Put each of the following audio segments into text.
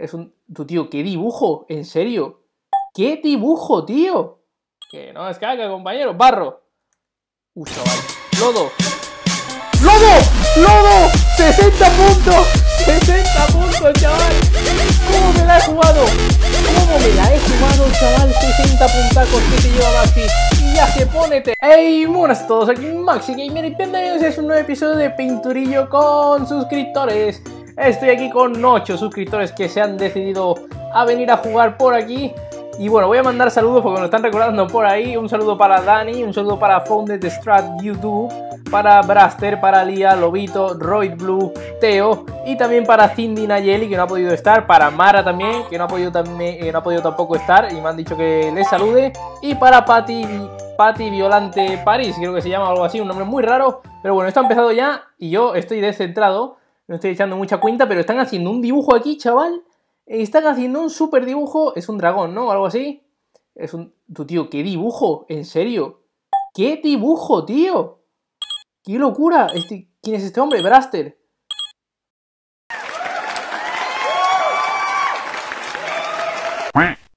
Es un... Tu tío, ¿qué dibujo? ¿En serio? ¿Qué dibujo, tío? Que no es caca, compañero. Barro. Uy, chaval. Lodo. ¡Lodo! ¡Lodo! ¡60 puntos! ¡60 puntos, chaval! ¿Cómo me la he jugado? ¿Cómo me la he jugado, chaval? 60 puntacos que se lleva Maxi. Y ya que ponete. ¡Hey! Buenas a todos, aquí Maxi Gamer y bienvenidos a un nuevo episodio de Pinturillo con suscriptores. Estoy aquí con 8 suscriptores que se han decidido a venir a jugar por aquí. Y bueno, voy a mandar saludos porque nos están recordando por ahí. Un saludo para Dani, un saludo para Founded Strat YouTube, para Braster, para Lía, Lobito, Roy Blue, Teo y también para Cindy Nayeli que no ha podido estar, para Mara también que no ha podido, también, eh, no ha podido tampoco estar y me han dicho que les salude y para Patti Violante París, creo que se llama algo así, un nombre muy raro, pero bueno, esto ha empezado ya y yo estoy descentrado no estoy echando mucha cuenta, pero están haciendo un dibujo aquí, chaval. Eh, están haciendo un super dibujo. Es un dragón, ¿no? Algo así. Es un... Tu tío, ¿qué dibujo? ¿En serio? ¿Qué dibujo, tío? ¡Qué locura! Este, ¿Quién es este hombre? Braster.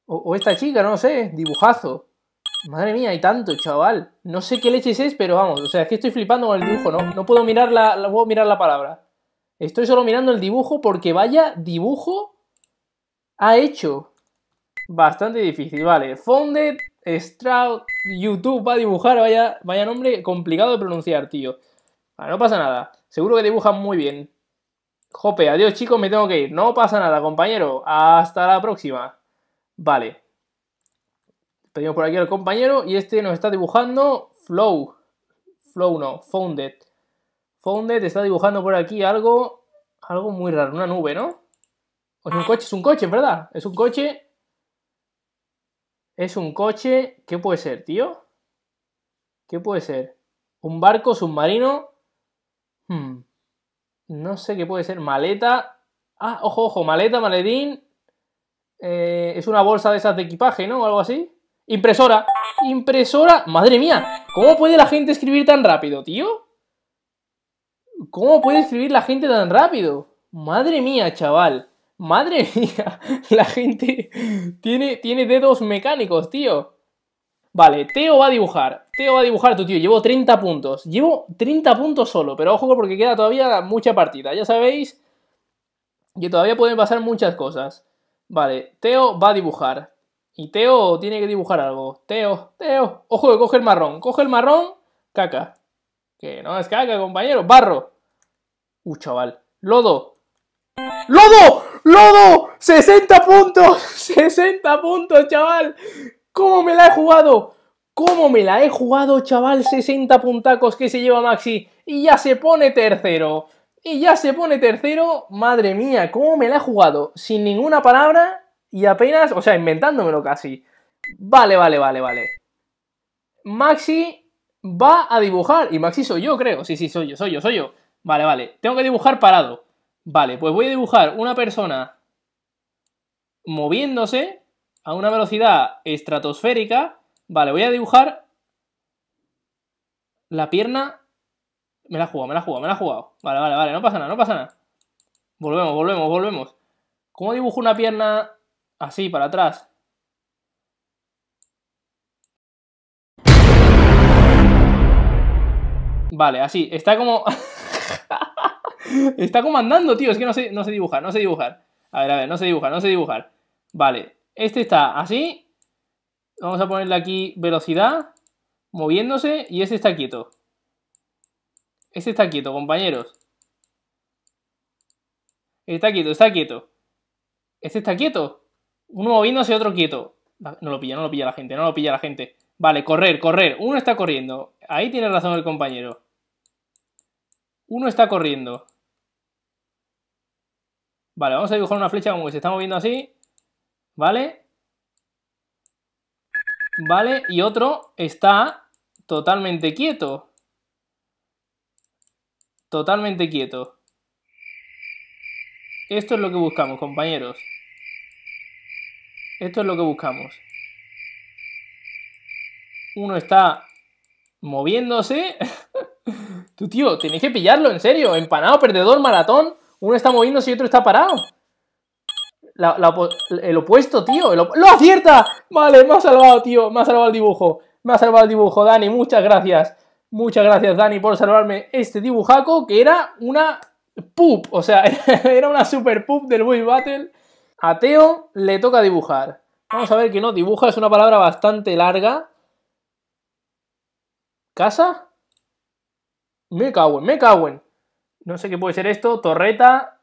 O, esta chica, no sé. Dibujazo. Madre mía, hay tanto, chaval. No sé qué leches es, pero vamos, o sea, es que estoy flipando con el dibujo, ¿no? No puedo mirar puedo mirar la palabra. Estoy solo mirando el dibujo porque vaya dibujo ha hecho. Bastante difícil, vale. Founded Stroud YouTube va a dibujar, vaya, vaya nombre complicado de pronunciar, tío. Vale, ah, no pasa nada. Seguro que dibujan muy bien. Jope, adiós chicos, me tengo que ir. No pasa nada, compañero. Hasta la próxima. Vale. Pedimos por aquí al compañero y este nos está dibujando Flow. Flow no, Founded te está dibujando por aquí algo, algo muy raro, una nube, ¿no? es un ah. coche, es un coche, ¿verdad? Es un coche. Es un coche. ¿Qué puede ser, tío? ¿Qué puede ser? ¿Un barco submarino? Hmm. No sé qué puede ser. Maleta. Ah, ojo, ojo, maleta, maledín eh, es una bolsa de esas de equipaje, ¿no? O algo así. Impresora. Impresora. Madre mía. ¿Cómo puede la gente escribir tan rápido, tío? ¿Cómo puede escribir la gente tan rápido? Madre mía, chaval. Madre mía. La gente tiene, tiene dedos mecánicos, tío. Vale, Teo va a dibujar. Teo va a dibujar tu tío. Llevo 30 puntos. Llevo 30 puntos solo, pero ojo porque queda todavía mucha partida. Ya sabéis que todavía pueden pasar muchas cosas. Vale, Teo va a dibujar. Y Teo tiene que dibujar algo. Teo, Teo. Ojo que coge el marrón. Coge el marrón. Caca. Que no es caca, compañero. Barro. Uh, chaval. ¡Lodo! ¡Lodo! ¡Lodo! ¡60 puntos! ¡60 puntos, chaval! ¿Cómo me la he jugado? ¿Cómo me la he jugado, chaval? 60 puntacos que se lleva Maxi. Y ya se pone tercero. Y ya se pone tercero. Madre mía, ¿cómo me la he jugado? Sin ninguna palabra y apenas, o sea, inventándomelo casi. Vale, vale, vale, vale. Maxi va a dibujar. Y Maxi soy yo, creo. Sí, sí, soy yo, soy yo, soy yo. Vale, vale. Tengo que dibujar parado. Vale, pues voy a dibujar una persona moviéndose a una velocidad estratosférica. Vale, voy a dibujar la pierna... Me la ha jugado, me la ha jugado, me la ha jugado. Vale, vale, vale, no pasa nada, no pasa nada. Volvemos, volvemos, volvemos. ¿Cómo dibujo una pierna así, para atrás? Vale, así. Está como... Está comandando, tío. Es que no sé, no sé dibujar, no sé dibujar. A ver, a ver, no sé dibujar, no sé dibujar. Vale, este está así. Vamos a ponerle aquí velocidad, moviéndose, y este está quieto. Este está quieto, compañeros. Está quieto, está quieto. Este está quieto. Uno moviéndose, otro quieto. No lo pilla, no lo pilla la gente, no lo pilla la gente. Vale, correr, correr. Uno está corriendo. Ahí tiene razón el compañero. Uno está corriendo. Vale, vamos a dibujar una flecha como que se está moviendo así. ¿Vale? ¿Vale? Y otro está totalmente quieto. Totalmente quieto. Esto es lo que buscamos, compañeros. Esto es lo que buscamos. Uno está moviéndose tío, tenéis que pillarlo, en serio. Empanado, perdedor, maratón. Uno está moviéndose y otro está parado. el opuesto, tío. ¡Lo acierta! Vale, me ha salvado, tío. Me ha salvado el dibujo. Me ha salvado el dibujo, Dani. Muchas gracias. Muchas gracias, Dani, por salvarme este dibujaco que era una pup. O sea, era una super pup del Boy Battle. A Teo le toca dibujar. Vamos a ver que no dibuja. Es una palabra bastante larga. ¿Casa? Me cago en, me cago en. No sé qué puede ser esto. Torreta.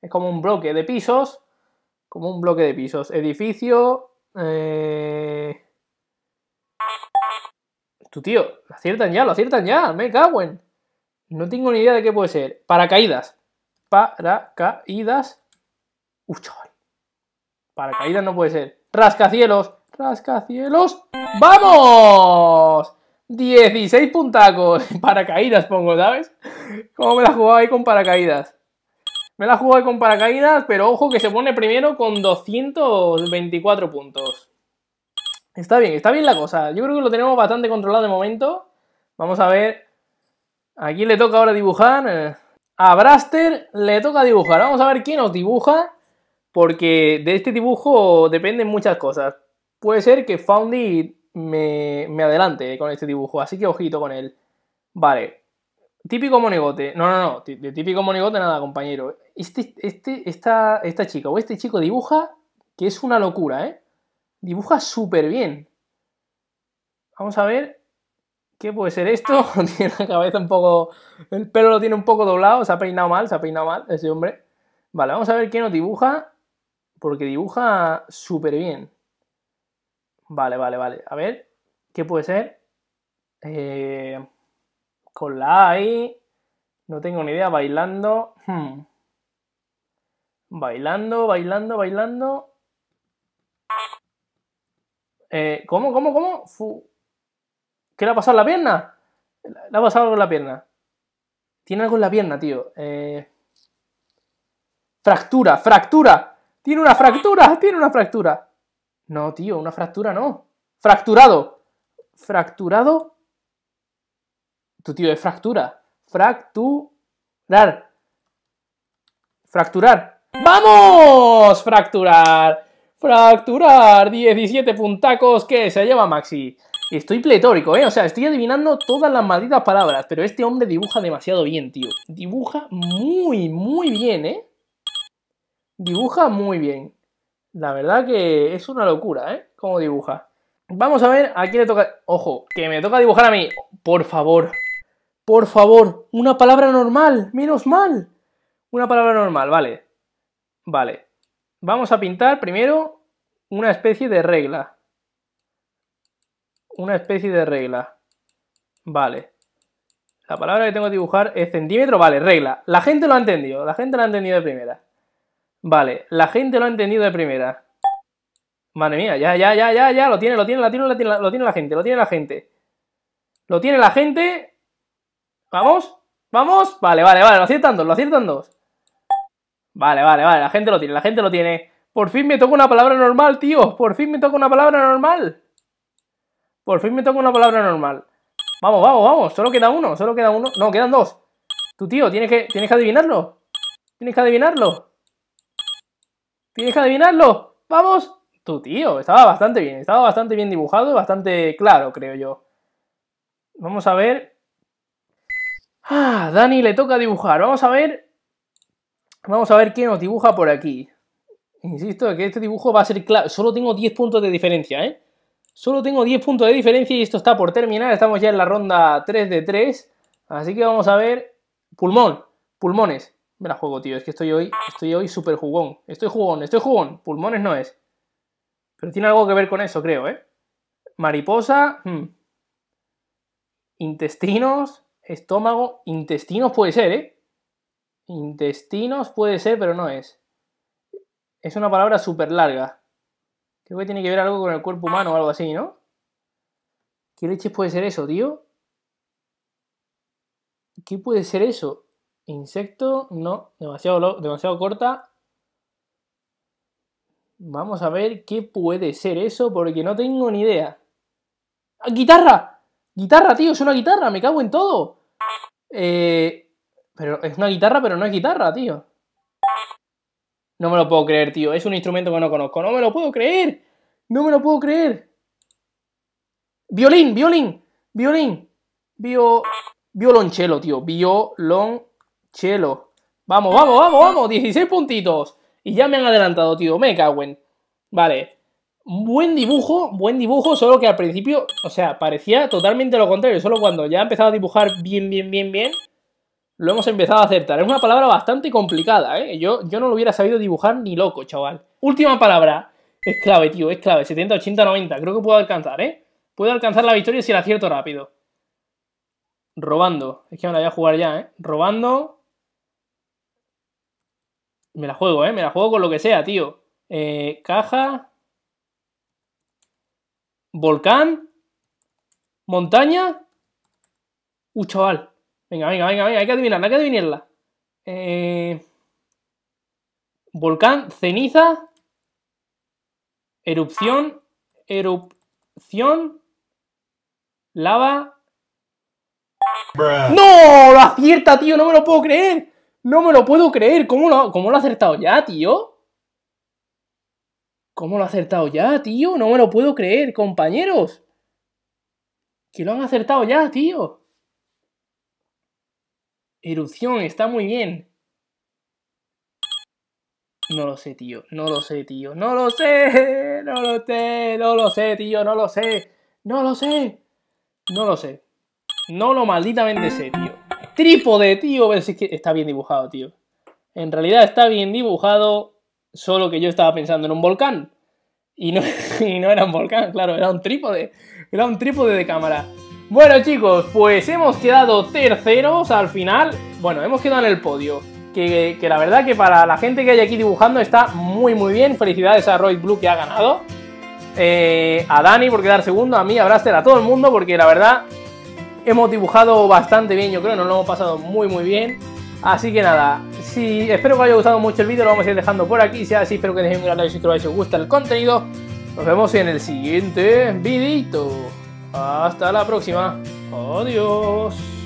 es como un bloque de pisos. Como un bloque de pisos. Edificio. Eh... Tu tío, lo aciertan ya, lo aciertan ya. Me cago en. No tengo ni idea de qué puede ser. Paracaídas. Paracaídas. Uy, chaval. Paracaídas no puede ser. Rascacielos. Rascacielos. ¡Vamos! 16 puntacos. Paracaídas pongo, ¿sabes? ¿Cómo me la jugaba ahí con paracaídas? Me la jugaba ahí con paracaídas, pero ojo que se pone primero con 224 puntos. Está bien, está bien la cosa. Yo creo que lo tenemos bastante controlado de momento. Vamos a ver. Aquí le toca ahora dibujar? A Braster le toca dibujar. Vamos a ver quién nos dibuja. Porque de este dibujo dependen muchas cosas. Puede ser que Foundy me, adelante con este dibujo, así que ojito con él. Vale, típico monigote. No, no, no, de típico monigote nada, compañero. Este, este, esta, esta chica o este chico dibuja que es una locura, ¿eh? Dibuja súper bien. Vamos a ver qué puede ser esto. tiene la cabeza un poco... El pelo lo tiene un poco doblado, se ha peinado mal, se ha peinado mal ese hombre. Vale, vamos a ver qué nos dibuja, porque dibuja súper bien. Vale, vale, vale. A ver, ¿qué puede ser? Eh, con la A No tengo ni idea. Bailando. Hmm. Bailando, bailando, bailando. Eh, ¿Cómo, cómo, cómo? ¿Qué le ha pasado a la pierna? Le ha pasado algo en la pierna. Tiene algo en la pierna, tío. Eh, fractura, fractura. Tiene una fractura, tiene una fractura. No, tío, una fractura no. Fracturado. Fracturado. Tu tío es fractura. Fracturar. Fracturar. ¡Vamos! Fracturar. Fracturar. 17 puntacos que se lleva Maxi. Estoy pletórico, ¿eh? O sea, estoy adivinando todas las malditas palabras, pero este hombre dibuja demasiado bien, tío. Dibuja muy, muy bien, ¿eh? Dibuja muy bien. La verdad que es una locura, ¿eh? Cómo dibuja. Vamos a ver a quién le toca... Ojo, que me toca dibujar a mí. Por favor. Por favor. Una palabra normal. Menos mal. Una palabra normal, vale. Vale. Vamos a pintar primero una especie de regla. Una especie de regla. Vale. La palabra que tengo que dibujar es centímetro, vale, regla. La gente lo ha entendido, la gente lo ha entendido de primera. Vale, la gente lo ha entendido de primera. Madre mía, ya, ya, ya, ya, ya, lo tiene, lo tiene, lo tiene, lo tiene, la gente, lo tiene la gente. Lo tiene la gente. ¿Vamos? ¿Vamos? Vale, vale, vale, lo aciertan dos, lo aciertan dos. Vale, vale, vale, la gente lo tiene, la gente lo tiene. Por fin me toca una palabra normal, tío. Por fin me toca una palabra normal. Por fin me toca una palabra normal. Vamos, vamos, vamos. Solo queda uno, solo queda uno. No, quedan dos. Tu tío, tiene que, tienes que adivinarlo. Tienes que adivinarlo. Tienes que adivinarlo. Vamos. Tu tío, estaba bastante bien, estaba bastante bien dibujado, bastante claro, creo yo. Vamos a ver. Ah, Dani le toca dibujar. Vamos a ver. Vamos a ver quién nos dibuja por aquí. Insisto que este dibujo va a ser claro. Solo tengo 10 puntos de diferencia, ¿eh? Solo tengo 10 puntos de diferencia y esto está por terminar. Estamos ya en la ronda 3 de 3. Así que vamos a ver. Pulmón. Pulmones. Me la juego, tío. Es que estoy hoy, estoy hoy súper jugón. Estoy jugón, estoy jugón. Pulmones no es. Pero tiene algo que ver con eso, creo, ¿eh? Mariposa, hmm. intestinos, estómago, intestinos puede ser, ¿eh? Intestinos puede ser, pero no es. Es una palabra súper larga. Creo que tiene que ver algo con el cuerpo humano o algo así, ¿no? ¿Qué leches puede ser eso, tío? ¿Qué puede ser eso? Insecto, no, demasiado, demasiado corta. Vamos a ver qué puede ser eso, porque no tengo ni idea. ¡Ah, ¡Guitarra! ¡Guitarra, tío! ¡Es una guitarra! ¡Me cago en todo! Eh, pero es una guitarra, pero no es guitarra, tío. No me lo puedo creer, tío. Es un instrumento que no conozco. ¡No me lo puedo creer! ¡No me lo puedo creer! ¡Violín! ¡Violín! ¡Violín! Bio... Violonchelo, tío. Violón. Chelo. Vamos, vamos, vamos, vamos. 16 puntitos. Y ya me han adelantado, tío. Me cago Vale. Buen dibujo, buen dibujo, solo que al principio, o sea, parecía totalmente lo contrario. Solo cuando ya he empezado a dibujar bien, bien, bien, bien, lo hemos empezado a acertar. Es una palabra bastante complicada, ¿eh? Yo, yo no lo hubiera sabido dibujar ni loco, chaval. Última palabra. Es clave, tío, es clave. 70, 80, 90. Creo que puedo alcanzar, ¿eh? Puedo alcanzar la victoria si la acierto rápido. Robando. Es que me la voy a jugar ya, ¿eh? Robando. Me la juego, ¿eh? Me la juego con lo que sea, tío. Eh, caja. Volcán. Montaña. Uh, chaval. Venga, venga, venga, venga. Hay que adivinarla, hay que adivinarla. Eh, volcán, ceniza. Erupción. Erupción. Lava. ¡No! ¡La acierta, tío! ¡No me lo puedo creer! No me lo puedo creer. ¿Cómo lo, ha acertado ya, tío? ¿Cómo lo ha acertado ya, tío? No me lo puedo creer, compañeros. Que lo han acertado ya, tío. Erupción, está muy bien. No lo sé, tío. No lo sé, tío. No lo sé. No lo sé. No lo sé, tío. No lo sé. No lo sé. No lo sé. No lo malditamente sé, tío trípode, tío. ver, sí que está bien dibujado, tío. En realidad está bien dibujado, solo que yo estaba pensando en un volcán. Y no, era un volcán, claro, era un trípode. Era un trípode de cámara. Bueno, chicos, pues hemos quedado terceros al final. Bueno, hemos quedado en el podio. Que, la verdad que para la gente que hay aquí dibujando está muy muy bien. Felicidades a Roy Blue que ha ganado. Eh, a Dani por quedar segundo, a mí, a Braster, a todo el mundo, porque la verdad hemos dibujado bastante bien, yo creo, nos lo hemos pasado muy muy bien. Así que nada, espero que os haya gustado mucho el vídeo, lo vamos a ir dejando por aquí. Si es así, espero que dejéis un gran like si os gusta el contenido. Nos vemos en el siguiente videito. Hasta la próxima. Adiós.